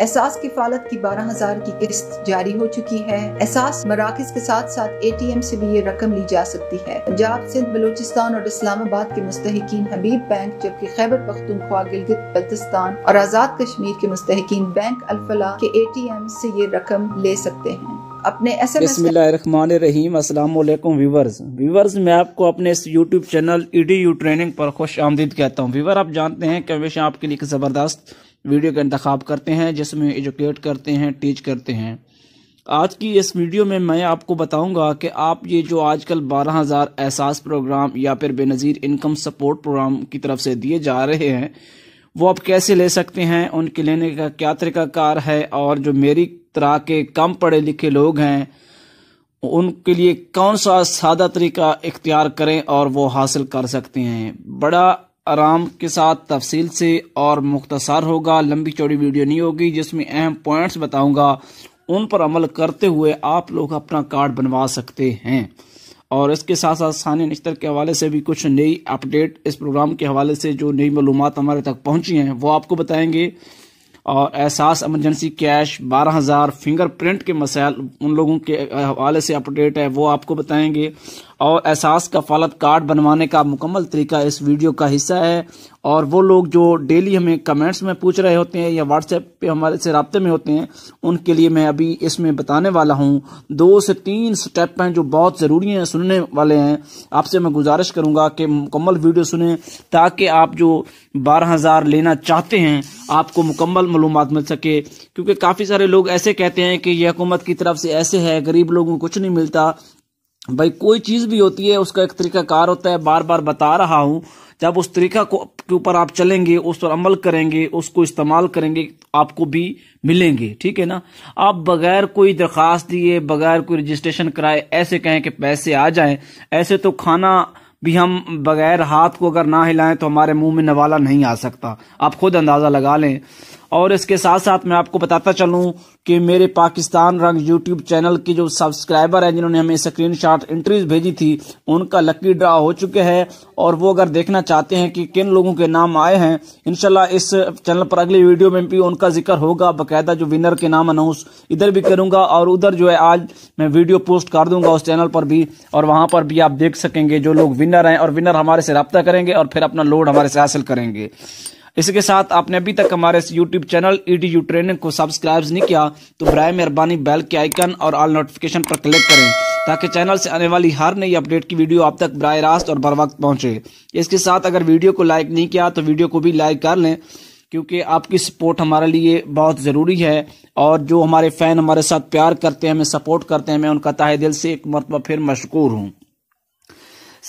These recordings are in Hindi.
एहसास किफालत की बारह हजार की किस्त जारी हो चुकी है एहसास मराकज के साथ साथ ए टी एम ऐसी भी ये रकम ली जा सकती है पंजाब सिंध बलूचिस्तान और इस्लामाबाद के मुस्तकिन हबीब बैंक जबकि खैबर पख्तूनख्वा गिलगित बल्तिस्तान और आज़ाद कश्मीर के मुस्तकिन बैंक अलफला के ए टी एम ऐसी ये रकम ले सकते हैं अपने रहीम व्यूवर्स व्यूवर्स मैं आपको अपने इस YouTube channel E D U training पर खुश आमदीद कहता हूँ व्यूवर आप जानते हैं कि हमेशा आपके लिए एक ज़बरदस्त वीडियो का इंतखब करते हैं जिसमें एजुकेट करते हैं टीच करते हैं आज की इस वीडियो में मैं आपको बताऊंगा कि आप ये जो आजकल 12000 एहसास प्रोग्राम या फिर बेनज़ीर इनकम सपोर्ट प्रोग्राम की तरफ से दिए जा रहे हैं वो आप कैसे ले सकते हैं उनके लेने का क्या तरीकाकार है और जो मेरी तरह के कम पढ़े लिखे लोग हैं उनके लिए कौन सा सादा तरीका इख्तियार करें और वो हासिल कर सकते हैं बड़ा आराम के साथ तफसील से और मुख्तसर होगा लंबी चौड़ी वीडियो नहीं होगी जिसमें अहम पॉइंट्स बताऊंगा उन पर अमल करते हुए आप लोग अपना कार्ड बनवा सकते हैं और इसके साथ साथ स्थानीय निश्तर के हवाले से भी कुछ नई अपडेट इस प्रोग्राम के हवाले से जो नई मालूम हमारे तक पहुँची हैं वो आपको बताएँगे और एहसास एमरजेंसी कैश बारह हज़ार फिंगर प्रिंट के मसाइल उन लोगों के हवाले से अपडेट है वो आपको बताएँगे और एहसास कफालत कार्ड बनवाने का मुकम्मल तरीका इस वीडियो का हिस्सा है और वो लोग जो डेली हमें कमेंट्स में पूछ रहे होते हैं या व्हाट्सएप पे हमारे से रबते में होते हैं उनके लिए मैं अभी इसमें बताने वाला हूँ दो से तीन स्टेप हैं जो बहुत ज़रूरी हैं सुनने वाले हैं आपसे मैं गुजारिश करूँगा कि मुकम्मल वीडियो सुने ताकि आप जो बारह हज़ार लेना चाहते हैं आपको मुकम्मल मालूम मिल सके क्योंकि काफ़ी सारे लोग ऐसे कहते हैं कि यह हुकूमत की तरफ से ऐसे है गरीब लोगों को कुछ नहीं मिलता भाई कोई चीज़ भी होती है उसका एक तरीकाकार होता है बार बार बता रहा हूं जब उस तरीका को के ऊपर आप चलेंगे उस पर अमल करेंगे उसको इस्तेमाल करेंगे आपको भी मिलेंगे ठीक है ना आप बगैर कोई दरखास्त दिए बगैर कोई रजिस्ट्रेशन कराए ऐसे कहें कि पैसे आ जाएं ऐसे तो खाना भी हम बगैर हाथ को अगर ना हिलाएं तो हमारे मुंह में नवाला नहीं आ सकता आप खुद अंदाज़ा लगा लें और इसके साथ साथ मैं आपको बताता चलूं कि मेरे पाकिस्तान रंग यूट्यूब चैनल के जो सब्सक्राइबर हैं जिन्होंने हमें स्क्रीन शॉट एंट्रीज भेजी थी उनका लकी ड्रा हो चुके हैं और वो अगर देखना चाहते हैं कि किन लोगों के नाम आए हैं इनशाला इस चैनल पर अगली वीडियो में भी उनका जिक्र होगा बाकायदा जो विनर के नाम अनाउंस इधर भी करूंगा और उधर जो है आज मैं वीडियो पोस्ट कर दूंगा उस चैनल पर भी और वहां पर भी आप देख सकेंगे जो लोग विनर हैं और विनर हमारे से रब्ता करेंगे और फिर अपना लोड हमारे से हासिल करेंगे इसी के साथ आपने अभी तक हमारे YouTube channel E D U training को सब्सक्राइब नहीं किया तो बर मेहरबानी बेल के आइकन और ऑल नोटिफिकेशन पर क्लिक करें ताकि चैनल से आने वाली हर नई अपडेट की वीडियो आप तक बर रास्त और बर वक्त पहुंचे इसके साथ अगर वीडियो को लाइक नहीं किया तो वीडियो को भी लाइक कर लें क्योंकि आपकी सपोर्ट हमारे लिए बहुत ज़रूरी है और जो हमारे फ़ैन हमारे साथ प्यार करते हैं हमें सपोर्ट करते हैं मैं उनका तहे दिल से एक मरतबा फिर मशहूर हूँ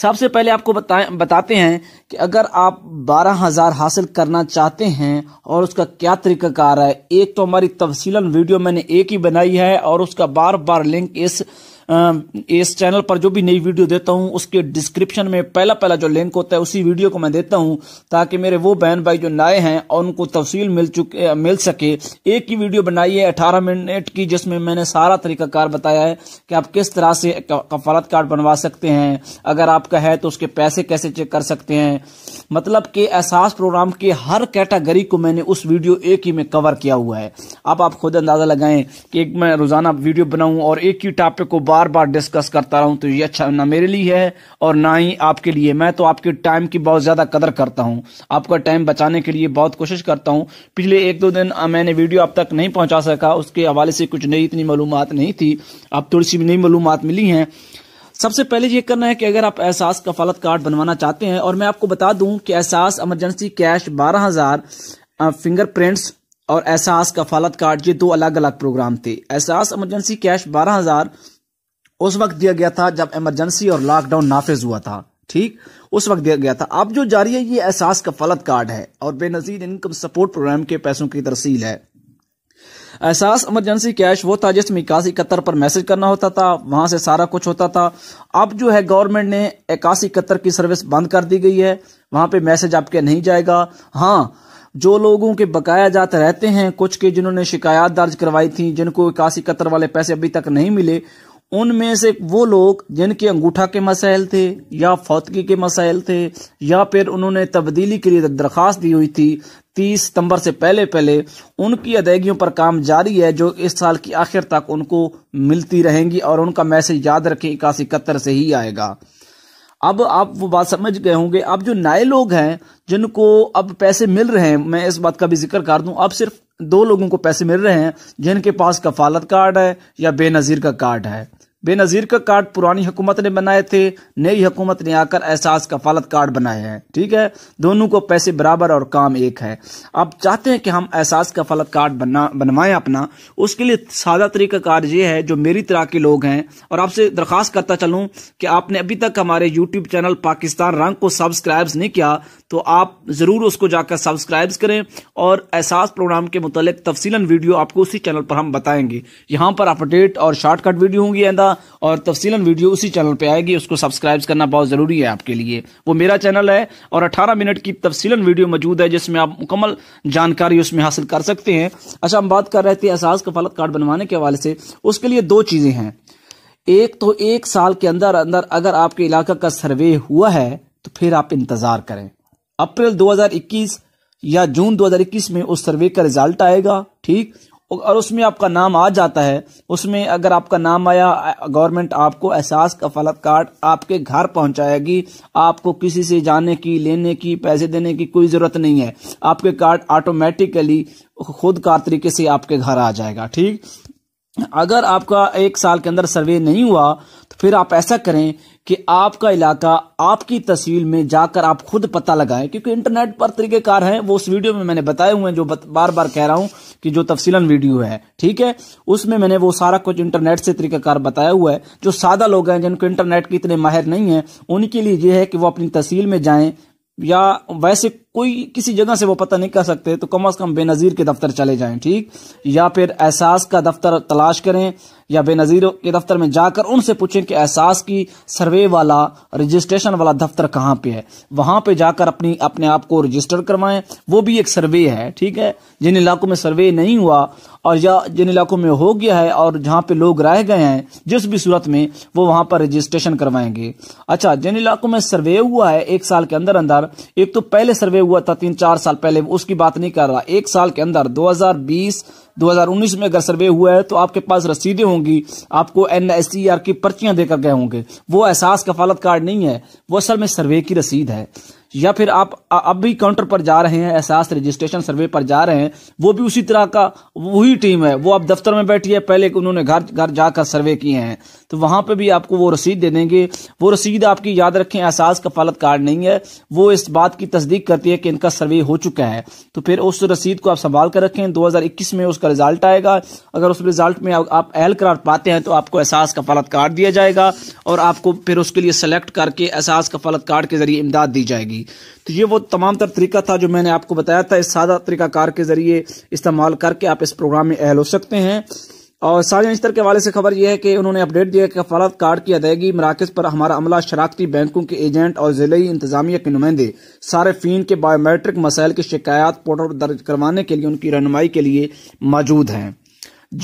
सबसे पहले आपको बताए बताते हैं कि अगर आप बारह हज़ार हासिल करना चाहते हैं और उसका क्या तरीकाकार है एक तो हमारी तफसीला वीडियो मैंने एक ही बनाई है और उसका बार बार लिंक इस इस चैनल पर जो भी नई वीडियो देता हूं उसके डिस्क्रिप्शन में पहला पहला जो लिंक होता है उसी वीडियो को मैं देता हूं ताकि मेरे वो बहन भाई जो नए हैं और उनको तफसील मिल चुके मिल सके एक ही वीडियो बनाई है अठारह मिनट की जिसमें मैंने सारा तरीकाकार बताया है कि आप किस तरह से कफालत कार्ड बनवा सकते हैं अगर आपका है तो उसके पैसे कैसे चेक कर सकते हैं मतलब कि एहसास प्रोग्राम के हर कैटेगरी को मैंने उस वीडियो एक ही में कवर किया हुआ है अब आप खुद अंदाजा लगाएं कि एक मैं रोजाना वीडियो बनाऊं और एक ही टॉपिक को बार बार बार डिस्कस करता रहूं तो ये अच्छा ना मेरे लिए है और ना ही आपके लिए मैं तो आपके टाइम की बहुत ज़्यादा कदर करता हूं आपका टाइम बचाने के लिए बहुत कोशिश करता हूं पिछले एक दो दिन मैंने वीडियो अब तक नहीं पहुंचा सका उसके हवाले से कुछ नई इतनी मालूम नहीं थी अब थोड़ी सी नई मालूम मिली है सबसे पहले ये करना है कि अगर आप एहसास कफालत कार्ड बनवाना चाहते हैं और मैं आपको बता दूं कि एहसास इमरजेंसी कैश बारह हज़ार फिंगरप्रिंट्स और एहसास कफालत कार्ड ये दो अलग अलग प्रोग्राम थे एहसास इमरजेंसी कैश बारह हज़ार उस वक्त दिया गया था जब इमरजेंसी और लॉकडाउन नाफिज हुआ था ठीक उस वक्त दिया गया था अब जो जारी है ये एहसास का फलत कार्ड है और बेनजीर इनकम सपोर्ट प्रोग्राम के पैसों की तरसील है एहसास इमरजेंसी कैश वो था जिसमें इक्यासी इकहत्तर पर मैसेज करना होता था वहां से सारा कुछ होता था अब जो है गवर्नमेंट ने इक्यासी इकहत्तर की सर्विस बंद कर दी गई है वहां पे मैसेज आपके नहीं जाएगा हाँ जो लोगों के बकाया जाते रहते हैं कुछ के जिन्होंने शिकायत दर्ज करवाई थी जिनको इक्यासी इकहत्तर वाले पैसे अभी तक नहीं मिले उनमें से वो लोग जिनके अंगूठा के मसाइल थे या फौतगी के मसाइल थे या फिर उन्होंने तब्दीली के लिए दरख्वास्त दी हुई थी तीस सितंबर से पहले पहले उनकी अदायगियों पर काम जारी है जो इस साल की आखिर तक उनको मिलती रहेंगी और उनका मैसेज याद रखें इक्यासी इकहत्तर से ही आएगा अब आप वो बात समझ गए होंगे अब जो नए लोग हैं जिनको अब पैसे मिल रहे हैं मैं इस बात का भी जिक्र कर दूं अब सिर्फ दो लोगों को पैसे मिल रहे हैं जिनके पास कफालत कार्ड है या बेनजीर का कार्ड है बेनजीर का कार्ड पुरानी हुकूमत ने बनाए थे नई हुकूमत ने आकर एहसास कफालत कार्ड बनाए हैं ठीक है दोनों को पैसे बराबर और काम एक है आप चाहते हैं कि हम एहसास कफालत कार्ड बना बनवाएं अपना उसके लिए सादा तरीका कार्ड ये है जो मेरी तरह के लोग हैं और आपसे दरख्वास्त करता चलूँ कि आपने अभी तक हमारे यूट्यूब चैनल पाकिस्तान रंग को सब्सक्राइब नहीं किया तो आप ज़रूर उसको जाकर सब्सक्राइब करें और एहसास प्रोग्राम के मुतल तफसीला वीडियो आपको उसी चैनल पर हम बताएंगे यहाँ पर अपडेट और शॉर्टकट वीडियो होंगी आंदा होगा और तफसीलन वीडियो उसी चैनल पे आएगी उसको सब्सक्राइब करना बहुत ज़रूरी है आपके लिए वो मेरा चैनल है और अठारह मिनट की तफसीलन वीडियो मौजूद है जिसमें आप मुकम्मल जानकारी उसमें हासिल कर सकते हैं अच्छा हम बात कर रहे थे एहसास कफालत कार्ड बनवाने के हवाले से उसके लिए दो चीज़ें हैं एक तो एक साल के अंदर अंदर अगर आपके इलाका का सर्वे हुआ है तो फिर आप इंतज़ार करें अप्रैल 2021 या जून 2021 में उस सर्वे का रिजल्ट आएगा ठीक और उसमें आपका नाम आ जाता है उसमें अगर आपका नाम आया गवर्नमेंट आपको एहसास कफालत कार्ड आपके घर पहुंचाएगी आपको किसी से जाने की लेने की पैसे देने की कोई ज़रूरत नहीं है आपके कार्ड ऑटोमेटिकली खुद कार तरीके से आपके घर आ जाएगा ठीक अगर आपका एक साल के अंदर सर्वे नहीं हुआ तो फिर आप ऐसा करें कि आपका इलाका आपकी तस्वीर में जाकर आप खुद पता लगाएं क्योंकि इंटरनेट पर तरीकेकार हैं वो उस वीडियो में मैंने बताए हुए हैं जो बार बार कह रहा हूं कि जो तफसीलन वीडियो है ठीक है उसमें मैंने वो सारा कुछ इंटरनेट से तरीकेकार बताया हुआ है जो सादा लोग हैं जिनको इंटरनेट के इतने माहिर नहीं है उनके लिए यह है कि वो अपनी तस्वीर में जाए या वैसे कोई किसी जगह से वो पता नहीं कर सकते तो कम अज कम बेनजीर के दफ्तर चले जाए ठीक या फिर एहसास का दफ्तर तलाश करें या बेनज़ीर के दफ्तर में जाकर उनसे पूछें कि एहसास की सर्वे वाला रजिस्ट्रेशन वाला दफ्तर कहाँ पे है वहां पे जाकर अपनी अपने आप को रजिस्टर करवाएं वो भी एक सर्वे है ठीक है जिन इलाकों में सर्वे नहीं हुआ और या जिन इलाकों में हो गया है और जहाँ पे लोग रह गए हैं जिस भी सूरत में वो वहां पर रजिस्ट्रेशन करवाएंगे अच्छा जिन इलाकों में सर्वे हुआ है एक साल के अंदर अंदर एक तो पहले सर्वे हुआ था तीन चार साल पहले उसकी बात नहीं कर रहा एक साल के अंदर दो 2019 में अगर सर्वे हुआ है तो आपके पास रसीदें होंगी आपको एन e की पर्चियां देकर गए होंगे वो एहसास कफालत कार्ड नहीं है वो असल में सर्वे की रसीद है या फिर आप अब भी काउंटर पर जा रहे हैं एहसास रजिस्ट्रेशन सर्वे पर जा रहे हैं वो भी उसी तरह का वही टीम है वो आप दफ्तर में बैठी है पहले उन्होंने घर घर जाकर सर्वे किए हैं तो वहां पर भी आपको वो रसीद दे देंगे वो रसीद आपकी याद रखें एहसास कफालत कार्ड नहीं है वो इस बात की तस्दीक करती है कि इनका सर्वे हो चुका है तो फिर उस रसीद को आप संभाल कर रखें दो में उसका रिजल्ट आएगा अगर उस रिजल्ट में आप अहल करार पाते हैं तो आपको एहसास कफालत कार्ड दिया जाएगा और आपको फिर उसके लिए सेलेक्ट करके एहसास कफालत कार्ड के जरिए इमदाद दी जाएगी जाएगी तो ये वो तमाम तर तरीका था जो मैंने आपको बताया था इस सादा तरीकाकार के जरिए इस्तेमाल करके आप इस प्रोग्राम में अहल हो सकते हैं और साझा निश्तर के हवाले से खबर यह है कि उन्होंने अपडेट दिया कि कफालत कार्ड की अदायगी मराकज पर हमारा अमला शराखती बैंकों के एजेंट और जिले इंतजामिया के नुमाइंदे सारे फीन के बायोमेट्रिक मसाइल की शिकायत पोर्टल दर्ज करवाने के लिए उनकी रहनमाई के लिए मौजूद हैं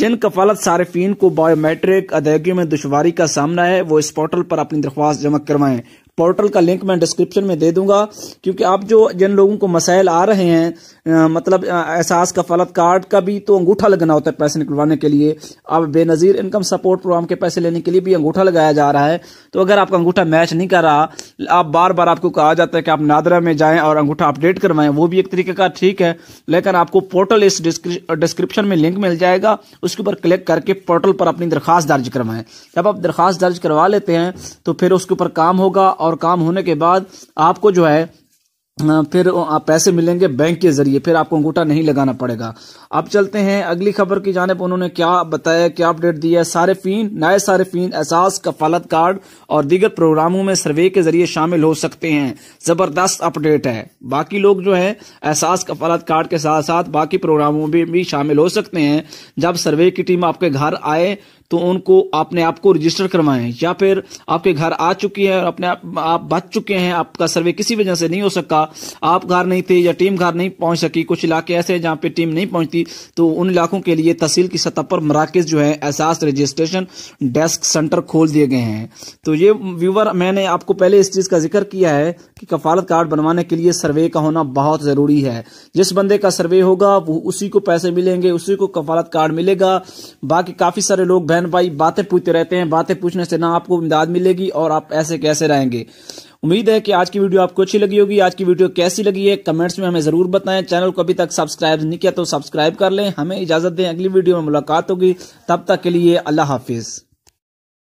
जिन कफालत सार्फिन को बायोमेट्रिक अदायगी में दुशारी का सामना है वो इस पोर्टल पर अपनी दरख्वास्त जमा करवाएं पोर्टल का लिंक मैं डिस्क्रिप्शन में दे दूंगा क्योंकि आप जो जिन लोगों को मसाइल आ रहे हैं आ, मतलब एहसास का फलत कार्ड का भी तो अंगूठा लगना होता है पैसे निकलवाने के लिए अब बेनज़ीर इनकम सपोर्ट प्रोग्राम के पैसे लेने के लिए भी अंगूठा लगाया जा रहा है तो अगर आपका अंगूठा मैच नहीं कर रहा आप बार बार आपको कहा जाता है कि आप नादरा में जाए और अंगूठा अपडेट करवाएं वो भी एक तरीके का ठीक है लेकिन आपको पोर्टल इस डिस्क्रिप्शन में लिंक मिल जाएगा उसके ऊपर क्लिक करके पोर्टल पर अपनी दरख्वास्त दर्ज करवाएं जब आप दरखास्त दर्ज करवा लेते हैं तो फिर उसके ऊपर काम होगा और काम होने के बाद आपको जो है फिर आप पैसे मिलेंगे बैंक के जरिए फिर आपको अंगूठा नहीं लगाना पड़ेगा अब चलते हैं अगली खबर की जाने पर उन्होंने क्या बताया क्या अपडेट दिया है सारेफीन नए सारेफीन एहसास कफालत कार्ड और दीगर प्रोग्रामों में सर्वे के जरिए शामिल हो सकते हैं जबरदस्त अपडेट है बाकी लोग जो है एहसास कफालत कार्ड के साथ साथ बाकी प्रोग्रामों में भी, भी शामिल हो सकते हैं जब सर्वे की टीम आपके घर आए तो उनको अपने आप को रजिस्टर करवाएं या फिर आपके घर आ चुकी है और अपने आप, आप बच चुके हैं आपका सर्वे किसी वजह से नहीं हो सका आप घर नहीं थे या टीम घर नहीं पहुंच सकी कुछ इलाके ऐसे हैं जहां पे टीम नहीं पहुंचती तो उन इलाकों के लिए तहसील की सतह पर मराकज जो है एहसास रजिस्ट्रेशन डेस्क सेंटर खोल दिए गए हैं तो ये व्यूवर मैंने आपको पहले इस चीज़ का जिक्र किया है कि कफालत कार्ड बनवाने के लिए सर्वे का होना बहुत ज़रूरी है जिस बंदे का सर्वे होगा वो उसी को पैसे मिलेंगे उसी को कफालत कार्ड मिलेगा बाकी काफ़ी सारे लोग बहन भाई बातें पूछते रहते हैं बातें पूछने से ना आपको इमदाद मिलेगी और आप ऐसे कैसे रहेंगे उम्मीद है कि आज की वीडियो आपको अच्छी लगी होगी आज की वीडियो कैसी लगी है कमेंट्स में हमें जरूर बताएं चैनल को अभी तक सब्सक्राइब नहीं किया तो सब्सक्राइब कर लें हमें इजाजत दें अगली वीडियो में मुलाकात होगी तब तक के लिए अल्लाह हाफिज़